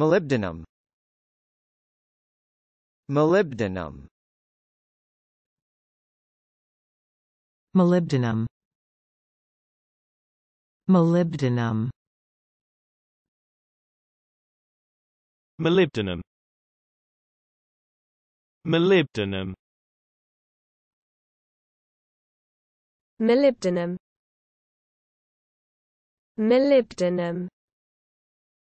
Molybdenum Molybdenum Molybdenum Molybdenum Molybdenum Molybdenum Molybdenum Molybdenum